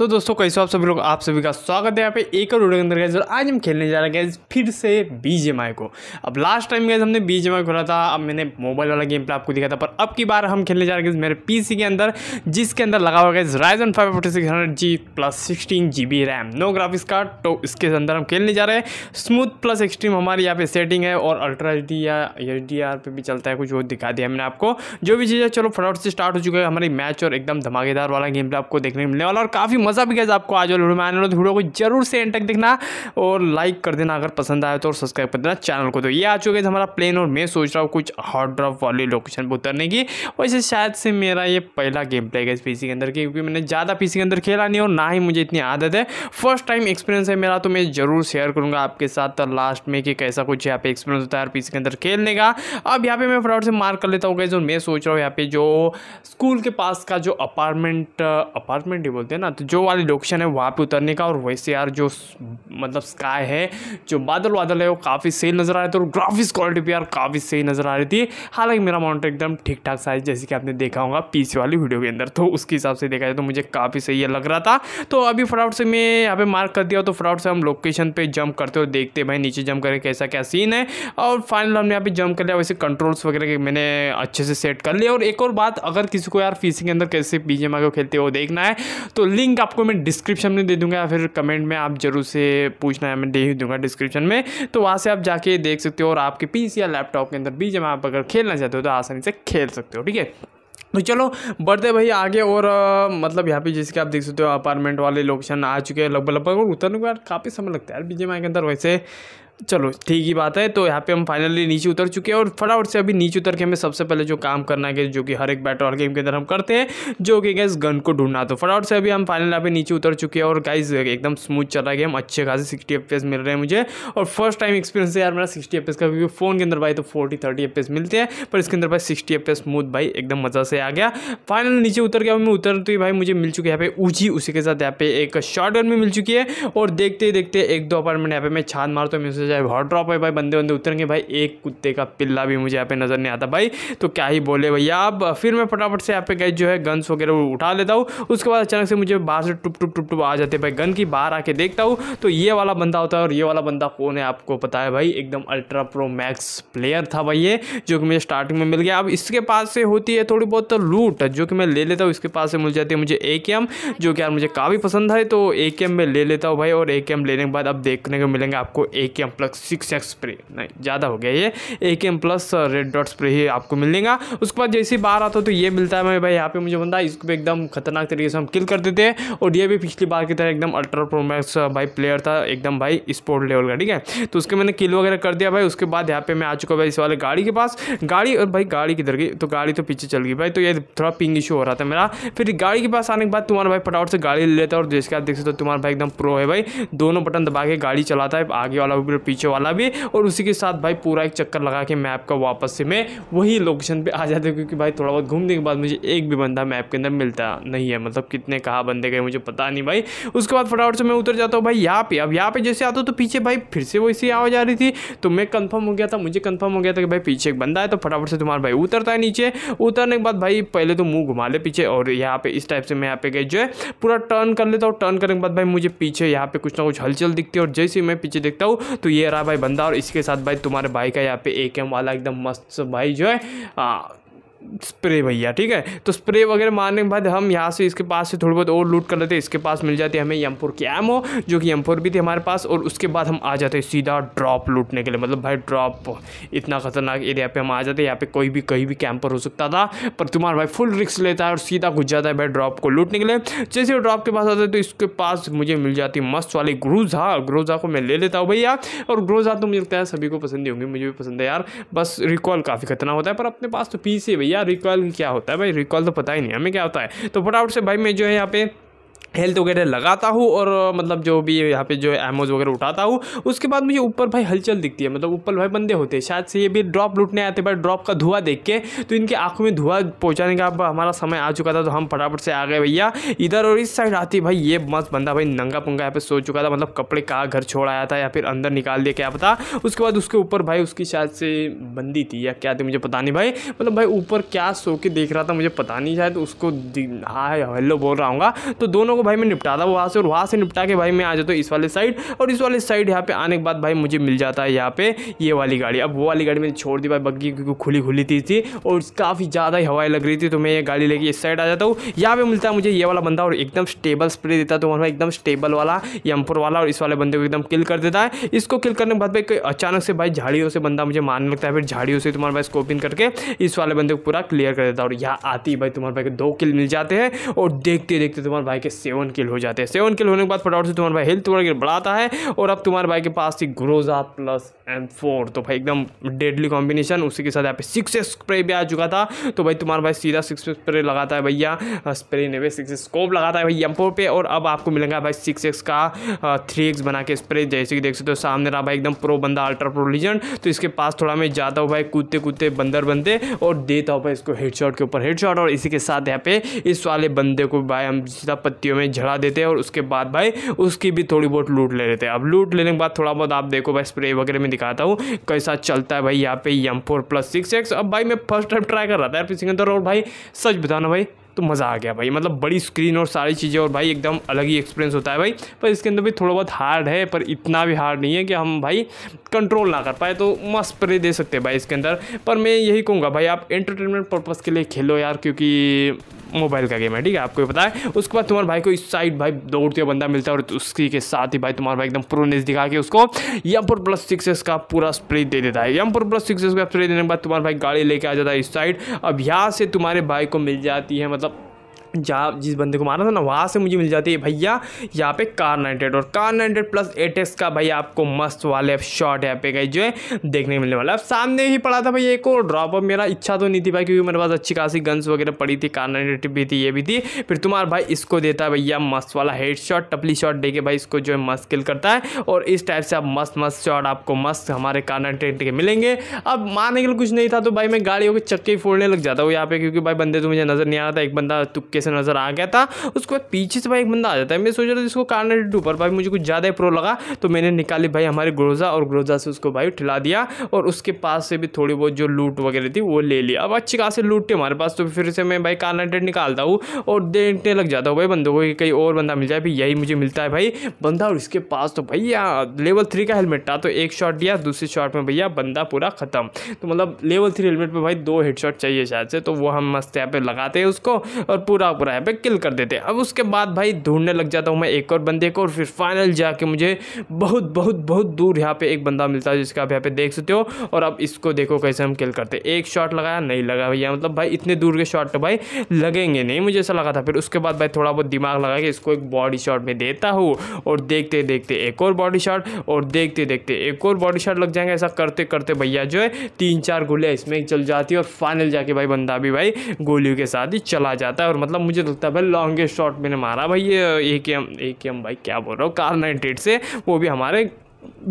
तो दोस्तों कैसे आप सभी लोग आप सभी का स्वागत है यहाँ पे एक और वीडियो के अंदर गए और आज हम खेलने जा रहे हैं फिर से बीजेमआई को अब लास्ट टाइम गए हमने बीजेमआई खोला था अब मैंने मोबाइल वाला गेम पे आपको दिखाया था पर अब की बार हम खेलने जा रहे हैं मेरे पीसी के अंदर जिसके अंदर लगा हुआ गया Ryzen five forty six hundred G plus sixteen G B RAM no graphics का तो इसके अंदर हम खेलने जा रहे हैं स्मूथ प्लस एक्सट्रीम हमारी यहाँ पे सेटिंग है और अल्ट्रा एच डी या एच डी आर पे भी चलता है कुछ वो दिखा दिया हमने आपको जो भी चीज़ है चलो फटाफट से स्टार्ट हो चुका है हमारी मैच और एकदम धमाकेदार वाला गेम पे आपको देखने मिलने वाला और काफ़ी मज़ा भी गया आपको आज वाले मैंने तो वीडियो को जरूर से एंड तक देखना और लाइक कर देना अगर पसंद आए तो और सब्सक्राइब कर देना चैनल को तो ये आ चुके थे हमारा प्लेन और मैं सोच रहा हूँ कुछ हॉट ड्रॉप वाली लोकेशन पर उतरने की वैसे शायद से मेरा ये पहला गेम प्ले इस पीसी के अंदर क्योंकि मैंने ज़्यादा पीसी के अंदर खेला नहीं और ना ही मुझे इतनी आदत है फर्स्ट टाइम एक्सपीरियंस है मेरा तो मैं ज़रूर शेयर करूँगा आपके साथ लास्ट में कि कैसा कुछ यहाँ पे एक्सपीरियंस होता है पीसी के अंदर खेलने का अब यहाँ पे मैं फटाफट से मार्क कर लेता हूँ कैसे और मैं सोच रहा हूँ यहाँ पे जो स्कूल के पास का जो अपार्टमेंट अपार्टमेंट ही बोलते हैं ना तो जो वाली लोकेशन है वहाँ पे उतरने का और वैसे यार जो मतलब स्काई है जो बादल वादल है वो काफ़ी सही नज़र आ रहे थे और ग्राफिक्स क्वालिटी भी यार काफ़ी सही नज़र आ रही थी हालांकि मेरा माउंटर एकदम ठीक ठाक साइज जैसे कि आपने देखा होगा पीछे वाली वीडियो के अंदर तो उसके हिसाब से देखा जाए तो मुझे काफ़ी सही लग रहा था तो अभी फटाफट से मैं यहाँ पर मार्क कर दिया तो फटाफट से हम लोकेशन पर जंप करते हो देखते भाई नीचे जंप करें कैसा क्या सीन है और फाइनल हमने यहाँ पर जंप कर लिया वैसे कंट्रोल्स वगैरह के मैंने अच्छे से सेट कर लिया और एक और बात अगर किसी को यार फीसिंग के अंदर कैसे पीजे मांगे खेलते हो देखना है तो लिंक लिंक आपको मैं डिस्क्रिप्शन में दे दूंगा या फिर कमेंट में आप जरूर से पूछना है मैं दे ही दूंगा डिस्क्रिप्शन में तो वहाँ से आप जाके देख सकते हो और आपके पी या लैपटॉप के अंदर भी जब आप अगर खेलना चाहते हो तो आसानी से खेल सकते हो ठीक है तो चलो बढ़ते भाई आगे और आ, मतलब यहाँ पे जैसे कि आप देख सकते हो अपार्टमेंट वाले लोकेशन आ चुके हैं लगभग लगभग उतरने के बाद काफ़ी समय लगता है यार बीजेम के अंदर वैसे चलो ठीक ही बात है तो यहाँ पे हम फाइनली नीचे उतर चुके हैं और फटाफट से अभी नीचे उतर के हमें सबसे पहले जो काम करना है जो कि हर एक बैटर और गेम के अंदर हम करते हैं जो कि गैस गन को ढूंढना तो फटाफट से अभी हम फाइनल यहाँ पे नीचे उतर चुके हैं और गाइज एकदम स्मूथ चल रहा है गेम अच्छे खासे सिक्सटी एफ मिल रहे हैं मुझे और फर्स्ट टाइम एक्सपीरियंस है यार मेरा सिक्सटी एफ का क्योंकि फ़ोन के अंदर भाई तो फोर्टी थर्टी एफ मिलते हैं पर इसके अंदर भाई सिक्सटी एफ स्मूथ भाई एकदम मज़ा से आ गया फाइनल नीचे उतर गया मैं उतर तो ही भाई मुझे मिल चुके यहाँ पे ऊँची उसी के साथ यहाँ पे एक शॉर्ट गन भी मिल चुकी है और देखते देखते एक दो अपार्टमेंट यहाँ पे मैं छान मारता हूँ जाए हॉट ड्रॉप है भाई बंदे बंदे उतरेंगे भाई एक कुत्ते का पिल्ला भी मुझे यहाँ पे नज़र नहीं आता भाई तो क्या ही बोले भैया अब फिर मैं फटाफट से यहाँ पे गए जो है गन्स वगैरह वो उठा लेता हूँ उसके बाद अचानक से मुझे बाहर से टुप टुप टुप टुप आ जाते भाई गन की बाहर आके देखता हूँ तो ये वाला बंदा होता है और ये वाला बंदा कौन है आपको पता है भाई एकदम अल्ट्रा प्रो मैक्स प्लेयर था भाई ये जो कि मुझे स्टार्टिंग में मिल गया अब इसके पास से होती है थोड़ी बहुत लूट जो कि मैं ले लेता हूँ इसके पास से मिल जाती है मुझे ए जो कि यार मुझे काफ़ी पसंद है तो ए में ले लेता हूँ भाई और ए लेने के बाद अब देखने को मिलेंगे आपको A M plus six X spray नहीं ज़्यादा हो गया ये एक M plus red dot spray ही आपको मिलेगा उसके बाद जैसे ही बाहर आता तो ये मिलता है मैं भाई यहाँ पे मुझे बंदा इसको भी एकदम खतरनाक तरीके से हम किल कर देते हैं और ये भी पिछली बार की तरह एकदम अल्ट्रा प्रोमैक्स uh, भाई प्लेयर था एकदम भाई स्पोर्ट लेवल का ठीक है तो उसके मैंने किल वगैरह कर दिया भाई उसके बाद यहाँ पे मैं आ चुका भाई इस वाले गाड़ी के पास गाड़ी और भाई गाड़ी किधर गई तो गाड़ी तो पीछे चल गई भाई तो ये थोड़ा पिंग इशू हो रहा था मेरा फिर गाड़ी के पास आने के बाद तुम्हारा भाई फटाफट से गाड़ी ले लेता है और जैसे आप देख सकते हो तुम्हारा भाई एकदम प्रो है भाई दोनों बटन दबा के गाड़ी चलाता है आगे वाला भी पीछे वाला भी और उसी के साथ भाई पूरा एक चक्कर लगा के मैप का वापस से मैं वही लोकेशन पर आ जाता हूँ क्योंकि भाई थोड़ा बहुत घूमने के बाद मुझे एक भी बंदा मैप के अंदर मिलता नहीं है मतलब कितने कहाँ बंदे गए मुझे पता नहीं भाई उसके बाद फटाफट से मैं उतर जाता हूँ भाई यहाँ पे अब यहाँ पे जैसे आता हूँ तो पीछे भाई फिर से वैसे आवाज आ रही थी तो मैं कन्फर्म हो गया था मुझे कन्फर्म हो गया था कि भाई पीछे एक बंदा है तो फटाफट से तुम्हारा भाई उतरता है नीचे उतरने के बाद भाई पहले तो मुँह घुमा ले पीछे और यहाँ पे इस टाइप से मैं यहाँ पे गए जो है पूरा टर्न कर लेता हूँ टर्न करने के बाद भाई मुझे पीछे यहाँ पे कुछ ना कुछ हलचल दिखती है और जैसे मैं पीछे देखता हूँ तो तो ये रहा भाई बंदा और इसके साथ भाई तुम्हारे भाई का यहाँ पे एक एम वाला एकदम मस्त भाई जो है स्प्रे भैया ठीक है तो स्प्रे वगैरह मारने के बाद हम यहाँ से इसके पास से थोड़ी बहुत और लूट कर लेते हैं इसके पास मिल जाती है हमें यमपुर की एमओ जो कि यमपुर भी थी हमारे पास और उसके बाद हम आ जाते हैं सीधा ड्रॉप लूटने के लिए मतलब भाई ड्रॉप इतना खतरनाक एरिया पे हम आ जाते हैं यहाँ पे कोई भी कहीं भी कैंपर हो सकता था पर तुम्हारा भाई फुल रिक्स लेता है और सीधा घुस जाता है भाई ड्रॉप को लूटने के लिए जैसे वो ड्रॉप के पास आते तो इसके पास मुझे मिल जाती है मस्त वाली ग्रोजा ग्रोजा को मैं ले लेता हूँ भैया और ग्रोजा तो मुझे लगता है सभी को पसंद ही होंगी मुझे भी पसंद है यार बस रिकॉल काफ़ी खतरनाक होता है पर अपने पास तो पीस है भैया भैया रिकॉल क्या होता है भाई रिकॉल तो पता ही नहीं हमें क्या होता है तो फटाफट से भाई मैं जो है यहाँ पे हेल्थ वगैरह लगाता हूँ और मतलब जो भी यहाँ पे जो एमोज वगैरह उठाता हूँ उसके बाद मुझे ऊपर भाई हलचल दिखती है मतलब ऊपर भाई बंदे होते हैं शायद से ये भी ड्रॉप लूटने आते भाई ड्रॉप का धुआं देख के तो इनके आंखों में धुआं पहुँचाने का हमारा समय आ चुका था तो हम फटाफट से आ गए भैया इधर और इस साइड आती भाई ये मस्त बंदा भाई नंगा पंगा यहाँ पे सो चुका था मतलब कपड़े कहाँ घर छोड़ आया था या फिर अंदर निकाल दिया क्या पता उसके बाद उसके ऊपर भाई उसकी शायद से बंदी थी या क्या थी मुझे पता नहीं भाई मतलब भाई ऊपर क्या सो के देख रहा था मुझे पता नहीं शायद उसको हाँ हेलो बोल रहा हूँ तो दोनों को भाई मैं निपटा था वहाँ से और वहाँ से निपटा के भाई मैं आ जाता हूँ इस वाले साइड और इस वाले साइड यहाँ पे आने के बाद भाई मुझे मिल जाता है यहाँ पे ये वाली गाड़ी अब वो वाली गाड़ी मैंने छोड़ दी भाई बग्गी क्योंकि खुली खुली थी थी और काफ़ी ज़्यादा हवाएं लग रही थी तो मैं ये गाड़ी लेके इस साइड आ जाता हूँ यहाँ पे मिलता है मुझे ये वाला बंदा और एकदम स्टेबल स्प्रे देता है तो वहाँ एकदम स्टेबल वाला यमपुर वाला और इस वाले बंदे को एकदम किल कर देता है इसको किल करने के बाद भाई अचानक से भाई झाड़ियों से बंदा मुझे मारने लगता है फिर झाड़ियों से तुम्हारे भाई स्कोपिंग करके इस वाले बंदे को पूरा क्लियर कर देता है और यहाँ आती भाई तुम्हारे भाई को दो किल मिल जाते हैं और देखते देखते तुम्हारे भाई के सेवन किल हो जाते हैं सेवन किल होने के बाद फटाउट से तुम्हारे भाई हेल्थ थोड़ा बढ़ाता है और अब तुम्हारे भाई के पास थी ग्रोजा प्लस एम फोर तो भाई एकदम डेडली कॉम्बिनेशन उसी के साथ यहाँ पे सिक्स स्प्रे भी आ चुका था तो भाई तुम्हारा भाई सीधा सिक्स स्प्रे लगाता है भैया स्प्रे ने भी सिक्स स्कोप लगाता है भाई एम पे और अब आपको मिलेगा भाई सिक्स का थ्री बना के स्प्रे जैसे कि देख सकते हो सामने रहा भाई एकदम प्रो बंदा अल्ट्रा प्रो लीजेंड तो इसके पास थोड़ा मैं जाता हूँ भाई कूदते कूदते बंदर बनते और देता हूँ भाई इसको हेड के ऊपर हेड और इसी के साथ यहाँ पे इस वाले बंदे को भाई हम सीधा पत्तियों में झड़ा देते हैं और उसके बाद भाई उसकी भी थोड़ी बहुत लूट ले लेते हैं अब लूट लेने के बाद थोड़ा बहुत आप देखो भाई स्प्रे वगैरह में दिखाता हूँ कैसा चलता है भाई यहाँ पे M four plus six X अब भाई मैं फर्स्ट टाइम ट्राई कर रहा था यार पिछले अंदर और भाई सच बताना भाई तो मज़ा आ गया भाई मतलब बड़ी स्क्रीन और सारी चीज़ें और भाई एकदम अलग ही एक्सपीरियंस होता है भाई पर इसके अंदर भी थोड़ा बहुत हार्ड है पर इतना भी हार्ड नहीं है कि हम भाई कंट्रोल ना कर पाए तो मस्त प्रे दे सकते हैं भाई इसके अंदर पर मैं यही कहूँगा भाई आप एंटरटेनमेंट पर्पज़ के लिए खेलो यार क्योंकि मोबाइल का गेम है ठीक है आपको पता है उसके बाद तुम्हारे भाई को इस साइड भाई दौड़ते बंदा मिलता है और उसी के साथ ही भाई तुम्हारे भाई एकदम प्रोनेस दिखा के उसको यम प्लस सिक्स का पूरा स्प्रे दे देता है यमपुर प्लस सिक्स का स्प्रे देने के बाद तुम्हारा भाई गाड़ी लेके आ जाता है इस साइड अब यहाँ से तुम्हारे भाई को मिल जाती है मतलब जहाँ जिस बंदे को मारा था ना वहाँ से मुझे मिल जाती है भैया यहाँ पे कार नाइनटेड और कार नाइनटेड प्लस एटेक्स का भाई आपको मस्त वाले शॉट यहाँ पे गए जो है देखने मिलने वाला अब सामने ही पड़ा था भाई एक और ड्रॉप मेरा इच्छा तो नहीं थी भाई क्योंकि मेरे पास अच्छी खासी गन्स वगैरह पड़ी थी कार नाइनटेड भी थी ये भी थी फिर तुम्हार भाई इसको देता है भैया मस्त वाला हेड शॉट टपली शॉट दे के भाई इसको जो है मस्त किल करता है और इस टाइप से आप मस्त मस्त शॉट आपको मस्त हमारे कार नाइनटेड के मिलेंगे अब मारने के लिए कुछ नहीं था तो भाई मैं गाड़ियों के चक्के फोड़ने लग जाता हूँ यहाँ पे क्योंकि भाई बंदे तो मुझे नज़र नहीं आ रहा था एक बंदा तुक्के तरीके से नज़र आ गया था उसके बाद पीछे से भाई एक बंदा आ जाता है मैं सोच रहा था इसको कारण टू पर भाई मुझे कुछ ज़्यादा प्रो लगा तो मैंने निकाली भाई हमारे ग्रोजा और ग्रोजा से उसको भाई ठिला दिया और उसके पास से भी थोड़ी बहुत जो लूट वगैरह थी वो ले लिया अब अच्छी खासी लूट थी हमारे पास तो फिर से मैं भाई कारनाटेड निकालता हूँ और देखने लग जाता हूँ भाई बंदों को कहीं और बंदा मिल जाए भाई यही मुझे मिलता है भाई बंदा और इसके पास तो भैया लेवल थ्री का हेलमेट था तो एक शॉट दिया दूसरे शॉट में भैया बंदा पूरा ख़त्म तो मतलब लेवल थ्री हेलमेट पर भाई दो हेड चाहिए शायद से तो वो हम मस्त यहाँ पे लगाते हैं उसको और पूरा पूरा पूरा यहाँ पे किल कर देते हैं अब उसके बाद भाई ढूंढने लग जाता हूँ मैं एक और बंदे को और फिर फाइनल जाके मुझे बहुत बहुत बहुत दूर यहाँ पे एक बंदा मिलता है जिसके आप यहाँ पे देख सकते हो और अब इसको देखो कैसे हम किल करते एक शॉट लगाया नहीं लगा भैया मतलब भाई इतने दूर के शॉट तो भाई लगेंगे नहीं मुझे ऐसा लगा था फिर उसके बाद भाई थोड़ा बहुत दिमाग लगा के इसको एक बॉडी शॉट में देता हूँ और देखते देखते एक और बॉडी शॉट और देखते देखते एक और बॉडी शॉट लग जाएंगे ऐसा करते करते भैया जो है तीन चार गोलियाँ इसमें चल जाती है और फाइनल जाके भाई बंदा भी भाई गोलियों के साथ ही चला जाता है और मतलब मतलब मुझे लगता है भाई लॉन्गेस्ट शॉट मैंने मारा भाई ये ए के एम ए के एम भाई क्या बोल रहा हूँ कार नाइनटी से वो भी हमारे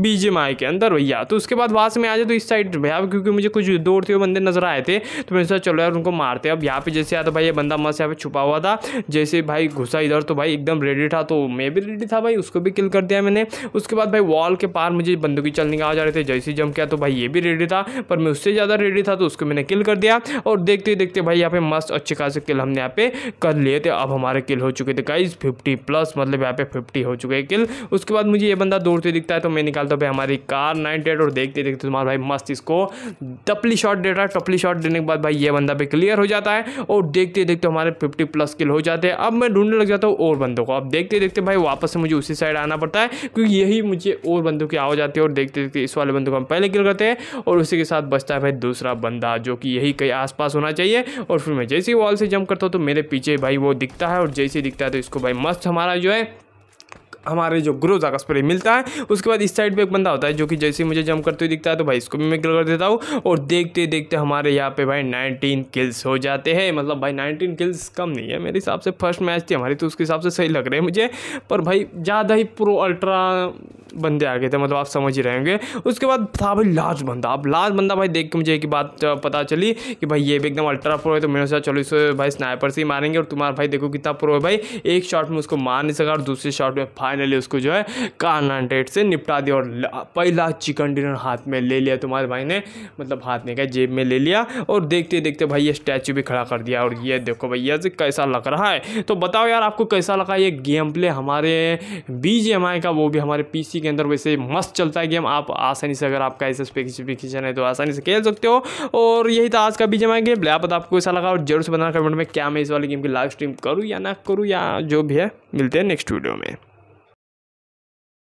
बीजे माई के अंदर भैया तो उसके बाद वहाँ से मैं आ जाए तो इस साइड भैया क्योंकि मुझे कुछ दौड़ते हुए बंदे नजर आए थे तो मैंने सोचा चलो यार उनको मारते अब यहाँ पे जैसे आता भाई ये बंदा मस्त यहाँ पे छुपा हुआ था जैसे भाई घुसा इधर तो भाई एकदम रेडी था तो मैं भी रेडी था भाई उसको भी किल कर दिया मैंने उसके बाद भाई वॉल के पार मुझे बंदूक की चलने का आ जा रहे थे जैसे जम किया तो भाई ये भी रेडी था पर मैं उससे ज़्यादा रेडी था तो उसको मैंने किल कर दिया और देखते देखते भाई यहाँ पे मस्त अच्छे खासे किल हमने यहाँ पे कर लिए थे अब हमारे किल हो चुके थे गाइज फिफ्टी प्लस मतलब यहाँ पे फिफ्टी हो चुके किल उसके बाद मुझे ये बंदा दौड़ते दिखता है तो में निकालते भाई हमारी कार नाइन डेट और देखते देखते तुम्हारा भाई मस्त इसको टपली शॉट दे है टपली शॉट देने के बाद भाई ये बंदा भी क्लियर हो जाता है और देखते देखते हमारे फिफ्टी प्लस किल हो जाते हैं अब मैं ढूंढने लग जाता हूँ और बंदों को अब देखते देखते भाई वापस से मुझे उसी साइड आना पड़ता है क्योंकि यही मुझे और बंदों की आवाज आती है और देखते देखते इस वाले बंदों को हम पहले किल करते हैं और उसी के साथ बचता है भाई दूसरा बंदा जो कि यही कहीं आसपास होना चाहिए और फिर मैं जैसे ही वॉल से जंप करता हूँ तो मेरे पीछे भाई वो दिखता है और जैसे दिखता है तो इसको भाई मस्त हमारा जो है हमारे जो ग्रोज का स्प्रे मिलता है उसके बाद इस साइड पर एक बंदा होता है जो कि जैसे मुझे जम करते हुए दिखता है तो भाई इसको भी मैं किल कर देता हूँ और देखते देखते हमारे यहाँ पे भाई नाइनटीन किल्स हो जाते हैं मतलब भाई नाइनटीन किल्स कम नहीं है मेरे हिसाब से फर्स्ट मैच थी हमारी तो उसके हिसाब से सही लग रहे हैं मुझे पर भाई ज़्यादा ही प्रो अल्ट्रा बंदे आ गए थे मतलब आप समझ ही रहेंगे उसके बाद था भाई लास्ट बंदा अब लास्ट बंदा भाई देख के मुझे एक बात पता चली कि भाई ये भी एकदम अल्ट्रा प्रो है तो मैंने साथ चलो इसे भाई स्नाइपर से ही मारेंगे और तुम्हारा भाई देखो कितना प्रो है भाई एक शॉट में उसको मार नहीं सका और दूसरे शॉट में फाइनली उसको जो है काना से निपटा दिया और पहला चिकन डिनर हाथ में ले लिया तुम्हारे भाई ने मतलब हाथ में क्या जेब में ले लिया और देखते देखते भाई ये स्टैचू भी खड़ा कर दिया और ये देखो भैया से कैसा लग रहा है तो बताओ यार आपको कैसा लगा ये गेम प्ले हमारे बी का वो भी हमारे पी के अंदर वैसे मस्त चलता है गेम आप आसानी से अगर आपका ऐसा स्पेसिफिकेशन है तो आसानी से खेल सकते हो और यही था आज का भी जमा गेम ब्लैप आपको ऐसा लगा और जरूर से बताना कमेंट में क्या मैं इस वाली गेम की लाइव स्ट्रीम करूँ या ना करूँ या जो भी है मिलते हैं नेक्स्ट वीडियो में